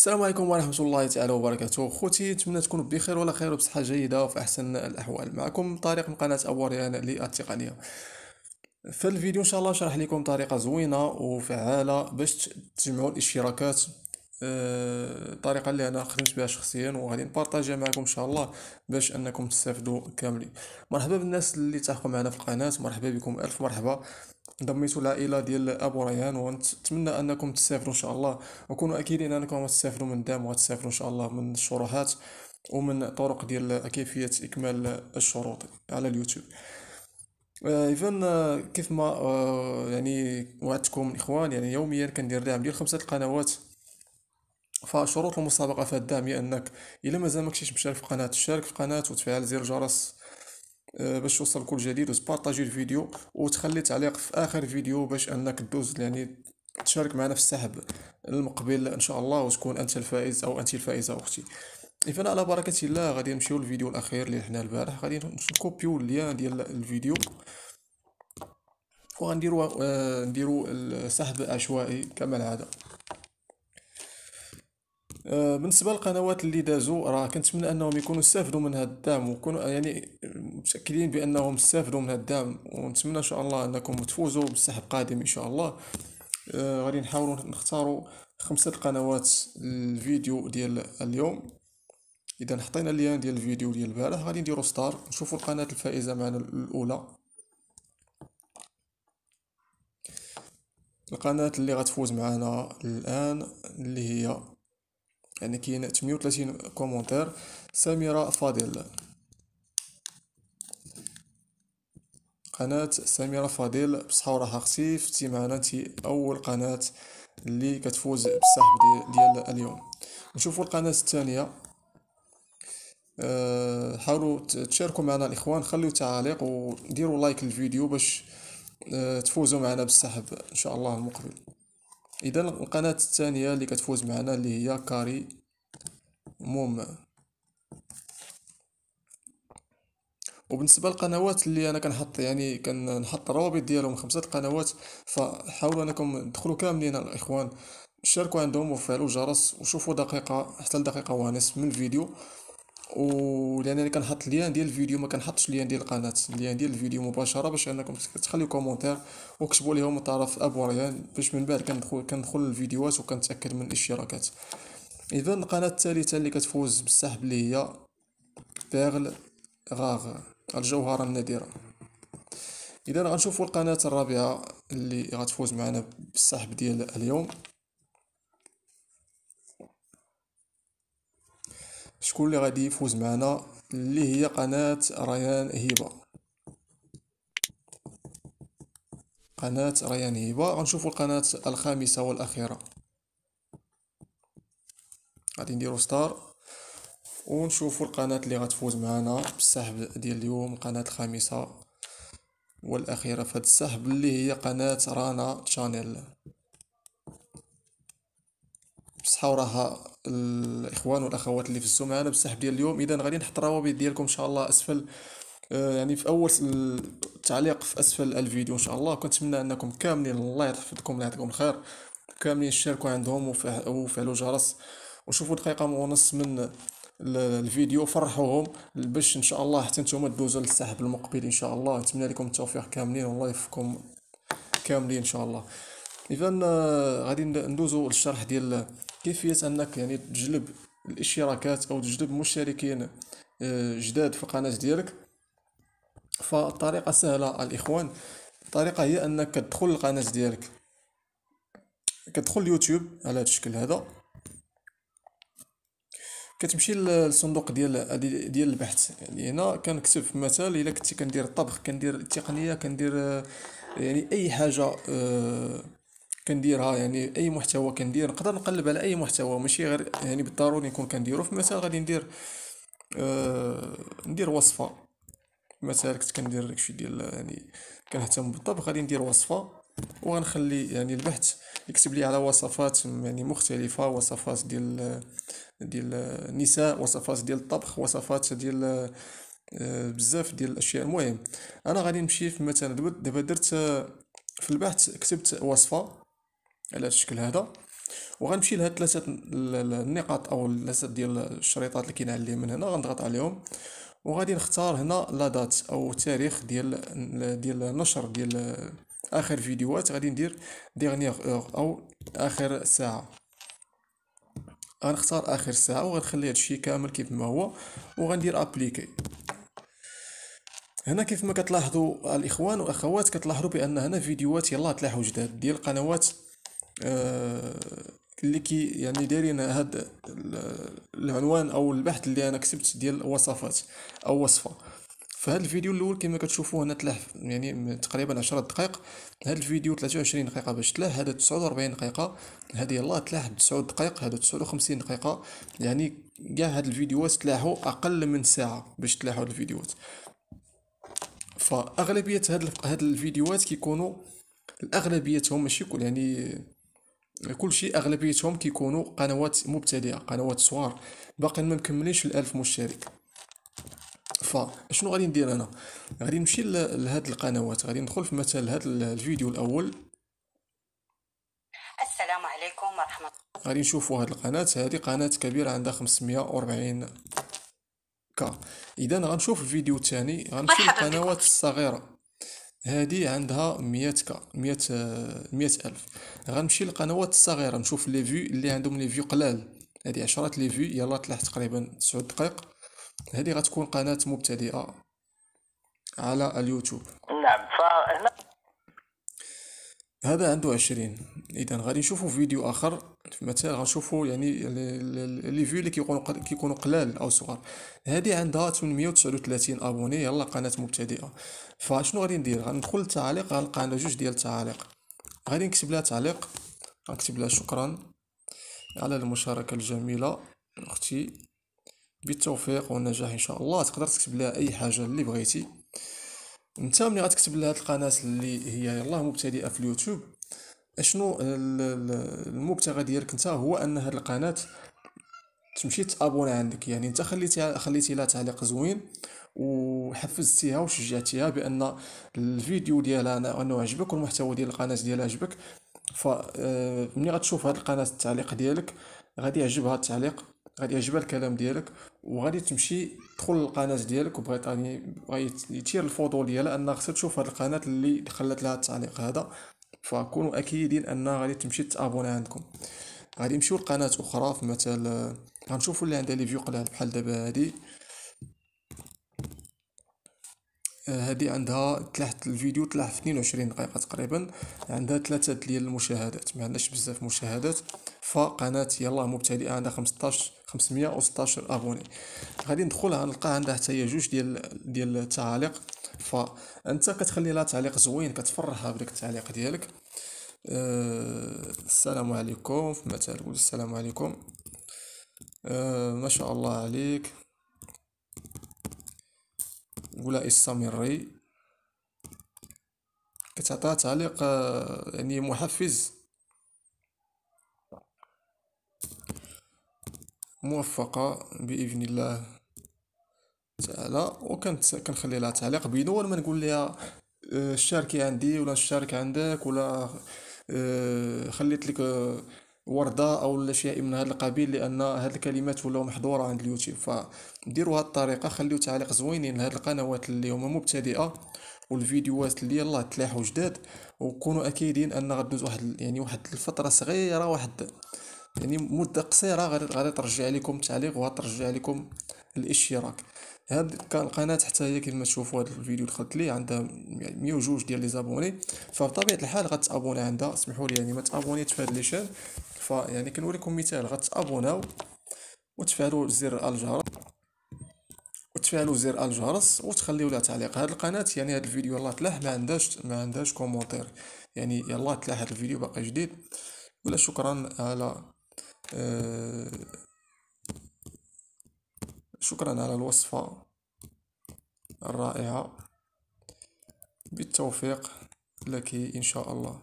السلام عليكم ورحمة الله تعالى وبركاته خوتي نتمنى تكونوا بخير ولا خير وبصحة جيدة وفي أحسن الأحوال معكم طارق من قناة أوريان للتقنية في الفيديو إن شاء الله نشرح لكم طريقة زوينة وفعالة باش تجمعوا الاشتراكات الطريقه آه، اللي انا خدمت بها شخصيا وغادي نبارطاجيها معكم ان شاء الله باش انكم تستافدوا كاملين مرحبا بالناس اللي تاخوا معنا في القناه مرحبا بكم الف مرحبا انضميتوا العائله ديال ابو ريان ونتمنى انكم تستافدوا ان شاء الله وكونوا اكيدين انكم تستافدوا من دام وتستافدوا ان شاء الله من الشروحات ومن طرق ديال كيفيه اكمال الشروط على اليوتيوب آه، اذا آه، كيف ما يعني وعدتكم الاخوان يعني يوميا كندير دعم ديال خمسه القنوات فشروط المسابقه في الدعم هي انك الا مازال ماكنتيش مشارك في القناه تشارك في القناه وتفعل زر الجرس آه، باش توصل كل جديد وتبارطاجي الفيديو وتخلي تعليق في اخر فيديو باش انك دوز يعني تشارك معنا في السحب المقبل ان شاء الله وتكون انت الفائز او انت الفائزه اختي اذا على بركه الله غادي نمشيو للفيديو الاخير اللي حنا البارح غادي نكوبيو اللين ديال الفيديو وغنديرو آه، نديرو السحب عشوائي كما العاده بالنسبه آه، للقنوات اللي دازو راه كنتمنى انهم يكونوا استافدوا من هذا الدعم ويكونوا يعني متاكدين بانهم استافدوا من هذا الدعم ونتمنى ان شاء الله انكم تفوزوا بالسحب قادم ان شاء الله آه غادي نحاولوا نختاروا خمسه القنوات الفيديو ديال اليوم اذا حطينا اللين ديال الفيديو ديال البارح غادي نديروا ستار نشوفوا القناه الفائزه معنا الاولى القناه اللي غتفوز معنا الان اللي هي يعني كاين 830 كومونتير سميرة فاضل قناة سميرة فاضل بصحة وراها اختي معنا تيمانتي أول قناة اللي كتفوز بالسحب ديال, ديال اليوم نشوفوا القناة الثانية أه حاولوا تشاركوا معنا الإخوان خليوا تعاليق وديروا لايك للفيديو باش أه تفوزوا معنا بالسحب إن شاء الله المقبل اذا القناه الثانيه اللي كتفوز معنا اللي هي كاري موم وبالنسبه للقنوات اللي انا كنحط يعني كنحط الروابط ديالهم خمسه القنوات فحاولوا انكم تدخلوا كاملين الاخوان شاركوا عندهم وفعلوا الجرس وشوفوا دقيقه حتى لدقيقه ونصف من الفيديو ولان انا كنحط ليان ديال الفيديو ما كنحطش ليان ديال القناه ليان ديال الفيديو مباشره باش انكم تخليو كومونتير وكتبوا ليهم من طرف ابو ريان باش من بعد كندخل كندخل للفيديوهات وكنتاكد من الاشتراكات اذا القناه الثالثه اللي كتفوز بالسحب اللي هي بيرل غاغ الجوهره النادره اذا غنشوفوا القناه الرابعه اللي غتفوز معنا بالسحب ديال اليوم شكون اللي غادي يفوز معنا اللي هي قناه ريان هبه قناه ريان هبه غنشوفوا القناه الخامسه والاخيره غادي نديرو ستار ونشوفوا القناه اللي غتفوز معنا بالسحب ديال اليوم القناه الخامسه والاخيره في هذا السحب اللي هي قناه رانا شانيل بصحة وراها الاخوان والاخوات اللي في السمعه انا بالسحب ديال اليوم اذا غادي نحط الروابط ديالكم ان شاء الله اسفل آه، يعني في اول التعليق في اسفل الفيديو ان شاء الله كنتمنى انكم كاملين الله يحفظكم الله يعطيكم الخير كاملين شاركوا عندهم وفعلوا جرس وشوفوا دقيقه ونص من الفيديو فرحوهم باش ان شاء الله حتى نتوما دوزوا للسحب المقبل ان شاء الله نتمنى لكم التوفيق كاملين والله يوفقكم كاملين ان شاء الله اذا آه، غادي ندوزو للشرح ديال كيفية أنك يعني تجلب الاشتراكات أو تجلب مشتركين آه، جداد في القناة ديالك فالطريقة سهلة الإخوان الطريقة هي أنك تدخل القناة ديالك كتدخل يوتيوب على هذا الشكل هذا كتمشي للصندوق ديال ديال البحث يعني هنا كنكتب مثال الا كنتي كندير الطبخ كندير التقنيه كندير آه، يعني اي حاجه آه، كنديرها يعني اي محتوى كندير نقدر نقلب على اي محتوى ماشي غير يعني بالضروري نكون كنديرو في غادي ندير آه ندير وصفه مثلا كنت كندير داكشي ديال يعني كنهتم بالطبخ غادي ندير وصفه وغنخلي يعني البحث يكتب لي على وصفات يعني مختلفه وصفات ديال ديال النساء وصفات ديال الطبخ وصفات ديال آه، بزاف ديال الاشياء المهم انا غادي نمشي في مثلا دابا درت آه، في البحث كتبت وصفه على الشكل هذا وغنمشي لهاد ثلاثه النقاط او ثلاثه ديال الشريطات اللي كينعلي من هنا غنضغط عليهم وغادي نختار هنا لا دات او تاريخ ديال ديال نشر ديال اخر فيديوهات غادي ندير ديغنيغ او اخر ساعه غنختار اخر ساعه وغنخلي هادشي كامل كيف ما هو وغندير ابليكي هنا كيف ما كتلاحظوا الاخوان والاخوات كتلاحظوا بان هنا فيديوهات يلاه تلاحوا جداد ديال قنوات آه، اللي كي يعني دايرين هذا العنوان او البحث اللي انا كتبت ديال وصفات او وصفه فهاد الفيديو الاول كما كتشوفوا هنا تلاح يعني تقريبا 10 دقائق هاد الفيديو 23 دقيقه باش تلاح هذا 49 دقيقه هذه يلاه تلاح 9 دقائق هذا 59 دقيقه يعني كاع هاد الفيديوهات تلاحوا اقل من ساعه باش تلاحوا الفيديوهات فاغلبيه هاد هاد الفيديوهات كيكونوا الاغلبيه هم ماشي كل يعني كلشي اغلبيتهم كيكونوا قنوات مبتدئه قنوات صغار باقي ما مكملينش الالف مشترك فشنو غادي ندير انا غادي نمشي لهاد القنوات غادي ندخل في مثلا هاد الفيديو الاول السلام عليكم ورحمه الله غادي نشوفوا هاد القناه هذه قناه كبيره عندها 540 كا اذا غنشوف الفيديو الثاني غنمشي للقنوات الصغيره هادي عندها مية كا مية مية ألف غنمشي للقنوات الصغيرة نشوف لي فيو اللي عندهم لي فيو قلال هادي عشرة لي فيو يلا طلعت تقريبا تسعود دقايق هادي غتكون قناة مبتدئة على اليوتيوب نعم فهنا هذا عنده عشرين اذا غادي نشوفوا فيديو اخر في مثلا غنشوفوا يعني لي فيو اللي كيكونوا كيكونوا قلال او صغار هذه عندها 839 ابوني يلا قناه مبتدئه فشنو غادي ندير غندخل للتعاليق غنلقى عندها جوج ديال التعاليق غادي نكتب لها تعليق غنكتب لها شكرا على المشاركه الجميله اختي بالتوفيق والنجاح ان شاء الله تقدر تكتب لها اي حاجه اللي بغيتي نتا ملي غتكتب لهاد القناه اللي هي يلاه مبتدئه في اليوتيوب اشنو المبتغى ديالك نتا هو ان هاد القناه تمشي تابونا عندك يعني انت خليتي خليتي لها تعليق زوين وحفزتيها وشجعتيها بان الفيديو ديالها انه عجبك والمحتوى ديال القناه ديالها عجبك فملي آه، غتشوف هاد القناه التعليق ديالك غادي يعجبها التعليق غادي يعجبها الكلام ديالك وغادي تمشي تدخل للقناه ديالك وبغيت يعني بغيت يثير الفضول ديالها انها خصها تشوف هذه القناه اللي خلات لها التعليق هذا فكونوا اكيدين انها غادي تمشي تابونا عندكم غادي نمشيو لقناه اخرى في غنشوفوا اللي عندها لي فيو قلال بحال دابا هادي آه، هذه عندها تلاحت الفيديو تلاح في 22 دقيقه تقريبا عندها ثلاثة ديال المشاهدات ما عندناش بزاف مشاهدات فقناه يلا مبتدئه عندها 15 516 ابوني غادي ندخل غنلقى عندها حتى هي جوج ديال ديال التعاليق فانت كتخلي لها تعليق زوين كتفرحها بداك التعليق ديالك أه السلام عليكم مثلا السلام عليكم أه ما شاء الله عليك نقولها استمري كتعطيها تعليق آه، يعني محفز موفقة بإذن الله تعالى وكنت كنخلي لها تعليق بدون ما نقول لها آه، شاركي عندي ولا شارك عندك ولا آه، خليت لك وردة او الاشياء من هذا القبيل لان هذه الكلمات ولاو محظوره عند اليوتيوب فديروا هذه الطريقه خليو تعليق زوينين لهذه القنوات اللي هما مبتدئه والفيديوهات اللي يلاه تلاحوا جداد وكونوا اكيدين ان غدوز واحد يعني واحد الفتره صغيره واحد يعني مده قصيره غادي ترجع لكم التعليق وغترجع لكم الاشتراك هاد القناه حتى هي كما تشوفوا هاد الفيديو دخلت ليه عندها 102 يعني ديال لي زابوني فبطبيعه الحال غتابونا عندها اسمحوا لي يعني ما تابونيتش في هاد لي شان يعني كنوريكم مثال غتابوناو وتفعلوا زر الجرس وتفعلوا زر الجرس وتخليوا لها تعليق هاد القناه يعني هاد الفيديو يلاه تلاح ما عندهاش ما عندهاش كومونتير يعني يلاه تلاح هاد الفيديو باقي جديد ولا شكرا على آه شكرا على الوصفة الرائعة بالتوفيق لك إن شاء الله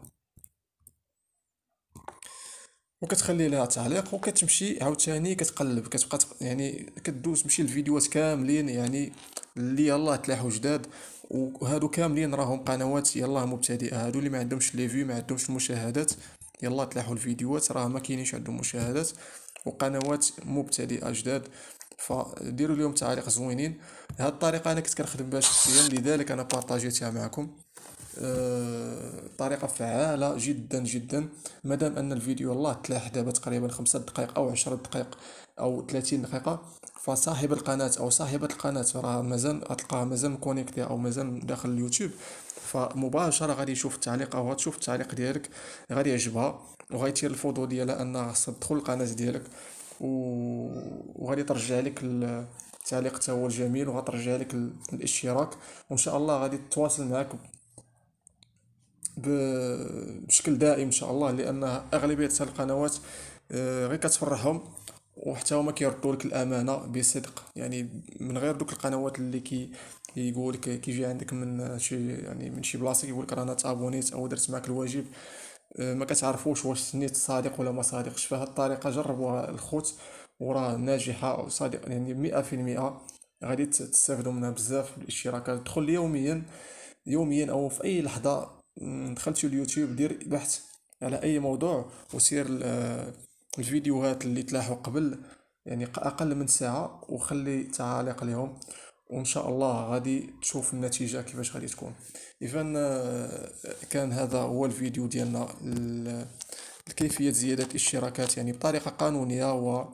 وكتخلي لها تعليق وكتمشي عاوتاني كتقلب كتبقى يعني كدوز تمشي الفيديوهات كاملين يعني اللي يلاه تلاحوا جداد وهادو كاملين راهم قنوات يلاه مبتدئه هادو اللي ما عندهمش لي فيو ما عندهمش المشاهدات يلاه تلاحوا الفيديوهات راه ما كاينينش عندهم مشاهدات وقنوات مبتدئه جداد فديروا اليوم تعاليق زوينين هاد الطريقه انا كنت كنخدم بها شخصيا لذلك انا بارطاجيتها معكم أه طريقه فعاله جدا جدا مادام ان الفيديو الله تلاح دابا تقريبا خمسة دقائق او عشرة دقائق او ثلاثين دقيقه فصاحب القناه او صاحبه القناه راه مازال غتلقاها مازال مكونيكتي او مازال داخل اليوتيوب فمباشره غادي يشوف التعليق او غتشوف التعليق ديالك غادي يعجبها وغيثير الفضول ديالها انها خاصها تدخل القناه ديالك وغادي ترجع لك التعليق حتى هو الجميل وغترجع لك الاشتراك وان شاء الله غادي تتواصل معك بشكل دائم ان شاء الله لان اغلبيه القنوات آه، غير كتفرحهم وحتى هما كيردوا لك الامانه بصدق يعني من غير دوك القنوات اللي كي يقول لك كيجي عندك من شي يعني من شي بلاصه كيقول لك رانا تابونيت او درت معك الواجب آه، ما كتعرفوش واش السنيد صادق ولا ما صادقش فهاد الطريقه جربوها الخوت وراه ناجحه وصادق يعني مئة في المئة غادي تستافدوا منها بزاف بالاشتراكات دخل يوميا يوميا او في اي لحظه دخلت اليوتيوب دير بحث على اي موضوع وسير آه، الفيديوهات اللي تلاحوا قبل يعني اقل من ساعه وخلي تعاليق لهم وان شاء الله غادي تشوف النتيجه كيفاش غادي تكون اذا آه، كان هذا هو الفيديو ديالنا لكيفيه زياده الاشتراكات يعني بطريقه قانونيه و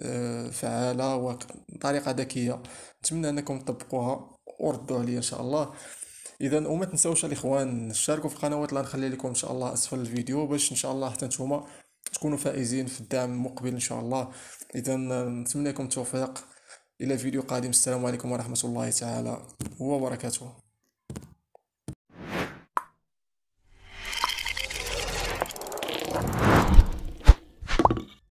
آه، فعاله وطريقه ذكيه نتمنى انكم تطبقوها وردوا عليا ان شاء الله اذا وما تنساوش الاخوان تشاركوا في القنوات اللي غنخلي لكم ان شاء الله اسفل الفيديو باش ان شاء الله حتى نتوما تكونوا فائزين في الدعم المقبل ان شاء الله اذا آه، نتمنى لكم التوفيق إلى فيديو قادم السلام عليكم ورحمة الله تعالى وبركاته